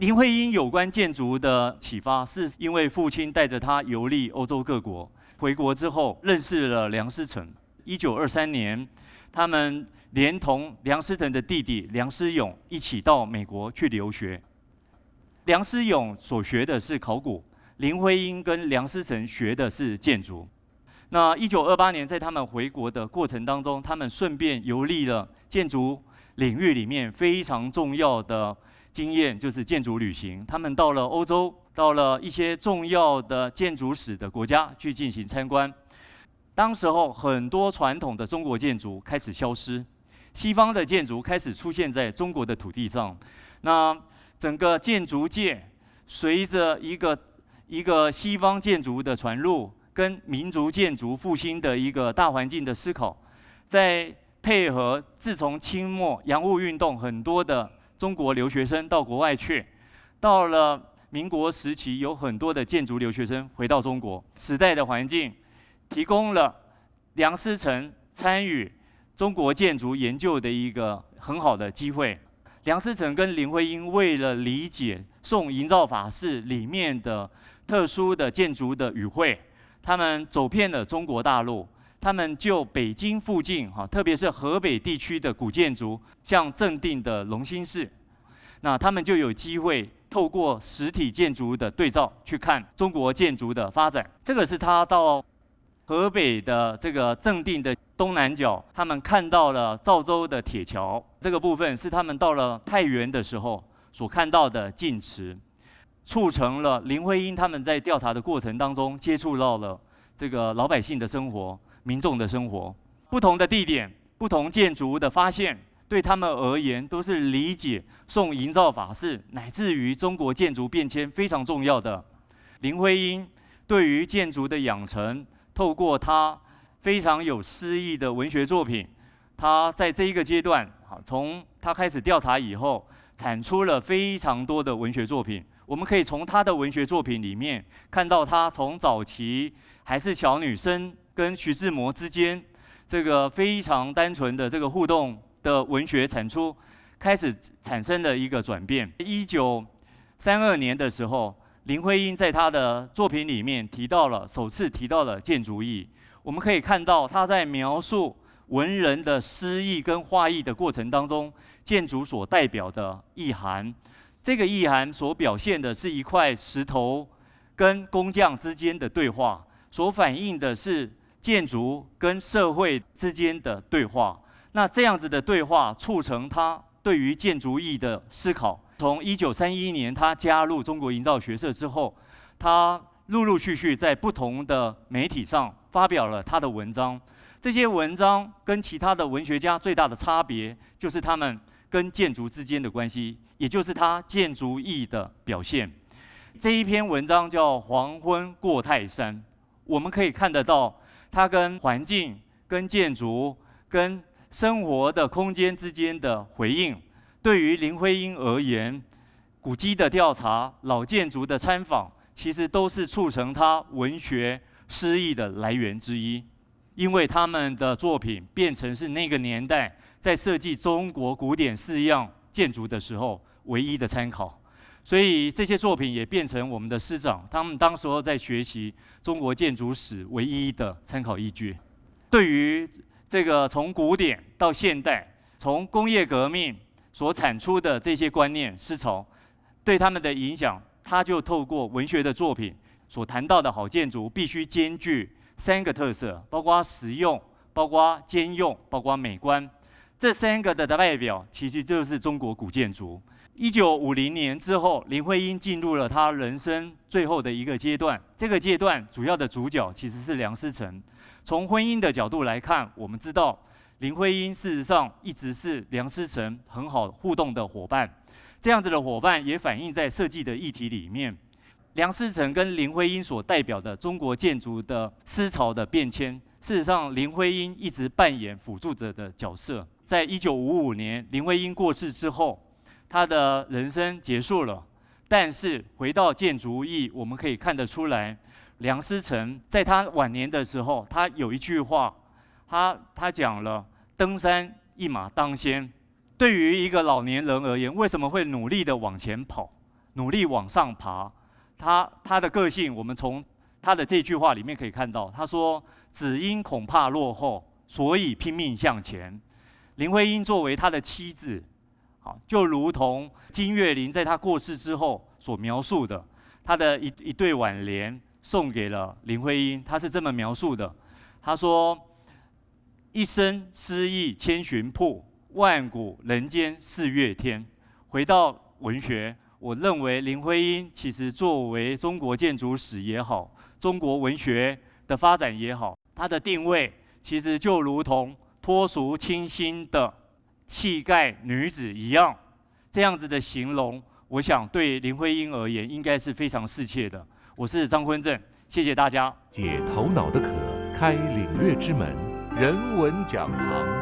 林徽因有关建筑的启发，是因为父亲带着她游历欧洲各国，回国之后认识了梁思成。一九二三年，他们连同梁思成的弟弟梁思永一起到美国去留学。梁思永所学的是考古，林徽因跟梁思成学的是建筑。那一九二八年，在他们回国的过程当中，他们顺便游历了建筑领域里面非常重要的。经验就是建筑旅行，他们到了欧洲，到了一些重要的建筑史的国家去进行参观。当时候很多传统的中国建筑开始消失，西方的建筑开始出现在中国的土地上。那整个建筑界随着一个一个西方建筑的传入，跟民族建筑复兴的一个大环境的思考，在配合自从清末洋务运动很多的。中国留学生到国外去，到了民国时期，有很多的建筑留学生回到中国。时代的环境提供了梁思成参与中国建筑研究的一个很好的机会。梁思成跟林徽因为了理解《宋营造法式》里面的特殊的建筑的语汇，他们走遍了中国大陆。他们就北京附近哈，特别是河北地区的古建筑，像正定的隆兴寺，那他们就有机会透过实体建筑的对照去看中国建筑的发展。这个是他到河北的这个正定的东南角，他们看到了赵州的铁桥。这个部分是他们到了太原的时候所看到的晋祠，促成了林徽因他们在调查的过程当中接触到了这个老百姓的生活。民众的生活，不同的地点、不同建筑的发现，对他们而言都是理解宋营造法式，乃至于中国建筑变迁非常重要的。林徽因对于建筑的养成，透过她非常有诗意的文学作品，她在这一个阶段，好从她开始调查以后，产出了非常多的文学作品。我们可以从她的文学作品里面看到她从早期还是小女生。跟徐志摩之间，这个非常单纯的这个互动的文学产出，开始产生的一个转变。一九三二年的时候，林徽因在他的作品里面提到了，首次提到了建筑意。我们可以看到他在描述文人的诗意跟画意的过程当中，建筑所代表的意涵。这个意涵所表现的是一块石头跟工匠之间的对话，所反映的是。建筑跟社会之间的对话，那这样子的对话促成他对于建筑意的思考。从一九三一年他加入中国营造学社之后，他陆陆续续在不同的媒体上发表了他的文章。这些文章跟其他的文学家最大的差别，就是他们跟建筑之间的关系，也就是他建筑意的表现。这一篇文章叫《黄昏过泰山》，我们可以看得到。它跟环境、跟建筑、跟生活的空间之间的回应，对于林徽因而言，古迹的调查、老建筑的参访，其实都是促成他文学诗意的来源之一。因为他们的作品变成是那个年代在设计中国古典式样建筑的时候唯一的参考。所以这些作品也变成我们的师长，他们当时候在学习中国建筑史唯一的参考依据。对于这个从古典到现代，从工业革命所产出的这些观念，是从对他们的影响，他就透过文学的作品所谈到的好建筑必须兼具三个特色，包括实用、包括兼用、包括美观，这三个的的外表，其实就是中国古建筑。一九五零年之后，林徽因进入了她人生最后的一个阶段。这个阶段主要的主角其实是梁思成。从婚姻的角度来看，我们知道林徽因事实上一直是梁思成很好互动的伙伴。这样子的伙伴也反映在设计的议题里面。梁思成跟林徽因所代表的中国建筑的思潮的变迁，事实上林徽因一直扮演辅助者的角色。在一九五五年林徽因过世之后。他的人生结束了，但是回到建筑业，我们可以看得出来，梁思成在他晚年的时候，他有一句话，他他讲了，登山一马当先，对于一个老年人而言，为什么会努力的往前跑，努力往上爬？他他的个性，我们从他的这句话里面可以看到，他说，只因恐怕落后，所以拼命向前。林徽因作为他的妻子。好，就如同金岳霖在他过世之后所描述的，他的一一对挽联送给了林徽因，他是这么描述的，他说：“一生诗意千寻瀑，万古人间四月天。”回到文学，我认为林徽因其实作为中国建筑史也好，中国文学的发展也好，它的定位其实就如同脱俗清新的。气概女子一样，这样子的形容，我想对林徽因而言应该是非常适切的。我是张坤正，谢谢大家。解头脑的渴，开领略之门，人文讲堂。